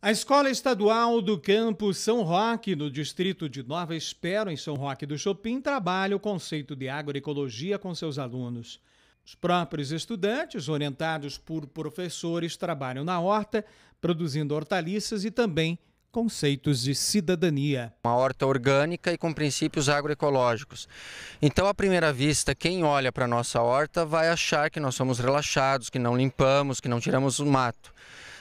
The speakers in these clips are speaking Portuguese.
A Escola Estadual do Campo São Roque, no distrito de Nova Espero, em São Roque do Chopin, trabalha o conceito de agroecologia com seus alunos. Os próprios estudantes, orientados por professores, trabalham na horta, produzindo hortaliças e também conceitos de cidadania. Uma horta orgânica e com princípios agroecológicos. Então, à primeira vista, quem olha para a nossa horta vai achar que nós somos relaxados, que não limpamos, que não tiramos o mato.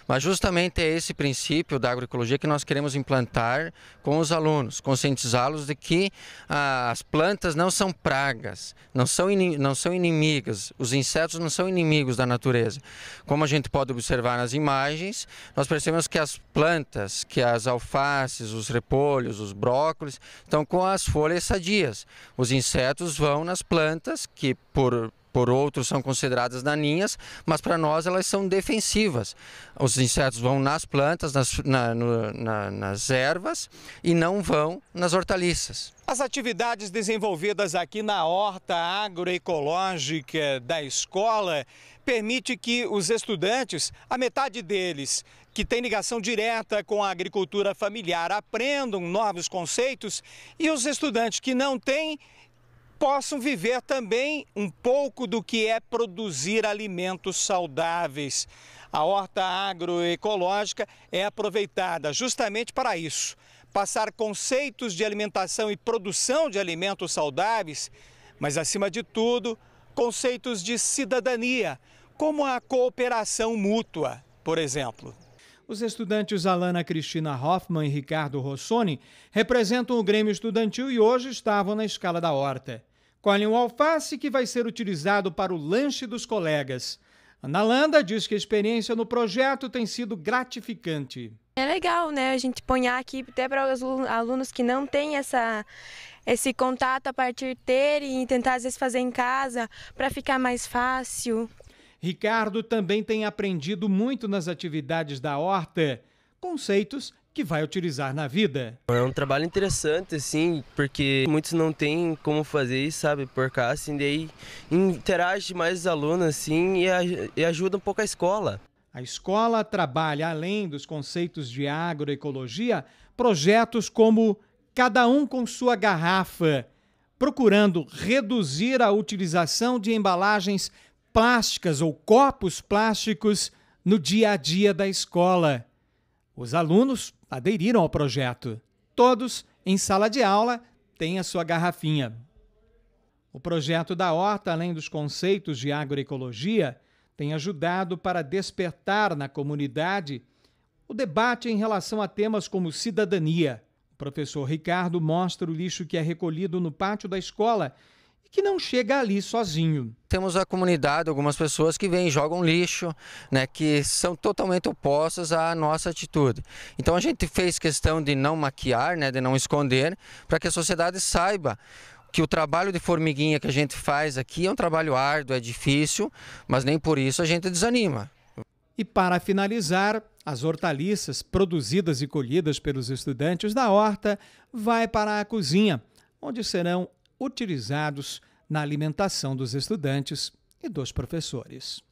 Mas justamente é esse princípio da agroecologia que nós queremos implantar com os alunos, conscientizá-los de que ah, as plantas não são pragas, não são, não são inimigas, os insetos não são inimigos da natureza. Como a gente pode observar nas imagens, nós percebemos que as plantas, que as alfaces, os repolhos, os brócolis, estão com as folhas sadias. Os insetos vão nas plantas que, por por outros são consideradas daninhas, mas para nós elas são defensivas. Os insetos vão nas plantas, nas, na, no, na, nas ervas e não vão nas hortaliças. As atividades desenvolvidas aqui na horta agroecológica da escola permite que os estudantes, a metade deles que tem ligação direta com a agricultura familiar, aprendam novos conceitos e os estudantes que não têm possam viver também um pouco do que é produzir alimentos saudáveis. A horta agroecológica é aproveitada justamente para isso passar conceitos de alimentação e produção de alimentos saudáveis, mas, acima de tudo, conceitos de cidadania, como a cooperação mútua, por exemplo os estudantes Alana Cristina Hoffman e Ricardo Rossoni representam o Grêmio Estudantil e hoje estavam na escala da horta. Colhem o alface que vai ser utilizado para o lanche dos colegas. Ana Landa diz que a experiência no projeto tem sido gratificante. É legal, né? A gente ponhar aqui até para os alunos que não têm essa, esse contato a partir de ter e tentar às vezes fazer em casa para ficar mais fácil. Ricardo também tem aprendido muito nas atividades da horta, conceitos que vai utilizar na vida. É um trabalho interessante, assim, porque muitos não têm como fazer isso, sabe, por cá, assim, daí interage mais os alunos, assim, e, e ajuda um pouco a escola. A escola trabalha, além dos conceitos de agroecologia, projetos como Cada um com sua garrafa, procurando reduzir a utilização de embalagens plásticas ou copos plásticos no dia a dia da escola. Os alunos aderiram ao projeto. Todos, em sala de aula, têm a sua garrafinha. O projeto da horta, além dos conceitos de agroecologia, tem ajudado para despertar na comunidade o debate em relação a temas como cidadania. O professor Ricardo mostra o lixo que é recolhido no pátio da escola e que não chega ali sozinho. Temos a comunidade, algumas pessoas que vêm e jogam lixo, né, que são totalmente opostas à nossa atitude. Então a gente fez questão de não maquiar, né, de não esconder, para que a sociedade saiba que o trabalho de formiguinha que a gente faz aqui é um trabalho árduo, é difícil, mas nem por isso a gente desanima. E para finalizar, as hortaliças produzidas e colhidas pelos estudantes da horta vai para a cozinha, onde serão utilizados na alimentação dos estudantes e dos professores.